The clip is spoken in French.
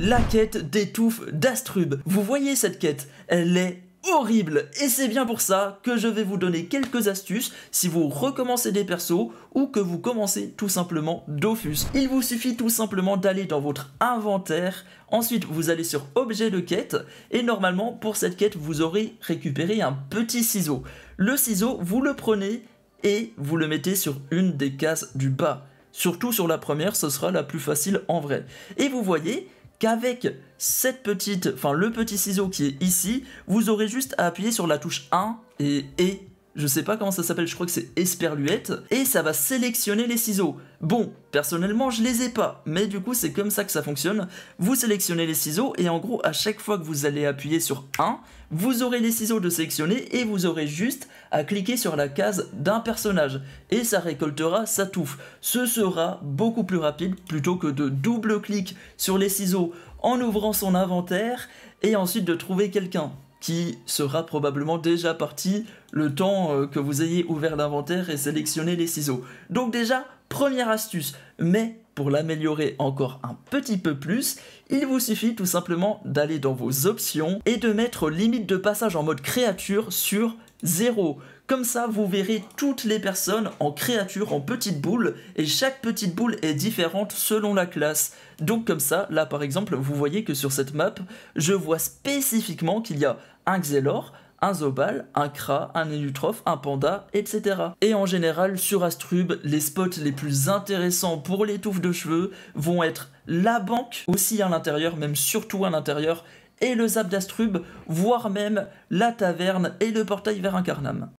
la quête des touffes d'Astrub. Vous voyez cette quête, elle est horrible et c'est bien pour ça que je vais vous donner quelques astuces si vous recommencez des persos ou que vous commencez tout simplement Dofus. Il vous suffit tout simplement d'aller dans votre inventaire, ensuite vous allez sur objet de quête et normalement pour cette quête vous aurez récupéré un petit ciseau. Le ciseau vous le prenez et vous le mettez sur une des cases du bas. Surtout sur la première, ce sera la plus facile en vrai. Et vous voyez, qu'avec cette petite, enfin le petit ciseau qui est ici, vous aurez juste à appuyer sur la touche 1 et, et je sais pas comment ça s'appelle, je crois que c'est Esperluette, et ça va sélectionner les ciseaux. Bon, personnellement je les ai pas, mais du coup c'est comme ça que ça fonctionne. Vous sélectionnez les ciseaux, et en gros à chaque fois que vous allez appuyer sur 1, vous aurez les ciseaux de sélectionner, et vous aurez juste à cliquer sur la case d'un personnage, et ça récoltera sa touffe. Ce sera beaucoup plus rapide, plutôt que de double-clic sur les ciseaux en ouvrant son inventaire, et ensuite de trouver quelqu'un qui sera probablement déjà parti le temps euh, que vous ayez ouvert l'inventaire et sélectionné les ciseaux. Donc déjà, première astuce, mais pour l'améliorer encore un petit peu plus, il vous suffit tout simplement d'aller dans vos options et de mettre limite de passage en mode créature sur 0. Comme ça, vous verrez toutes les personnes en créatures, en petites boules, et chaque petite boule est différente selon la classe. Donc comme ça, là par exemple, vous voyez que sur cette map, je vois spécifiquement qu'il y a un Xelor, un Zobal, un Kra, un Nénutroph, un Panda, etc. Et en général, sur Astrub, les spots les plus intéressants pour les touffes de cheveux vont être la banque, aussi à l'intérieur, même surtout à l'intérieur, et le Zap d'Astrub, voire même la taverne et le portail vers Incarnam.